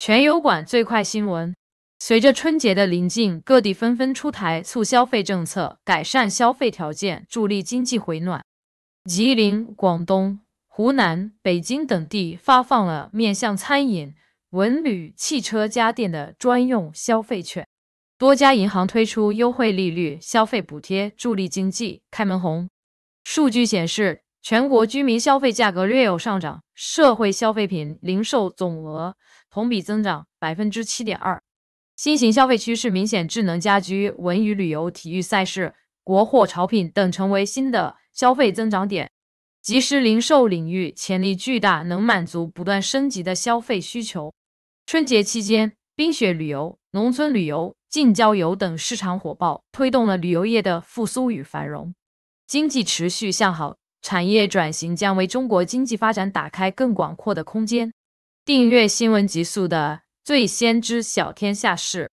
全油管最快新闻。随着春节的临近，各地纷纷出台促消费政策，改善消费条件，助力经济回暖。吉林、广东、湖南、北京等地发放了面向餐饮、文旅、汽车、家电的专用消费券。多家银行推出优惠利率、消费补贴，助力经济开门红。数据显示。全国居民消费价格略有上涨，社会消费品零售总额同比增长百分之七点二。新型消费趋势明显，智能家居、文娱旅游、体育赛事、国货潮品等成为新的消费增长点。即时零售领域潜力巨大，能满足不断升级的消费需求。春节期间，冰雪旅游、农村旅游、近郊游等市场火爆，推动了旅游业的复苏与繁荣。经济持续向好。产业转型将为中国经济发展打开更广阔的空间。订阅新闻极速的最先知晓天下事。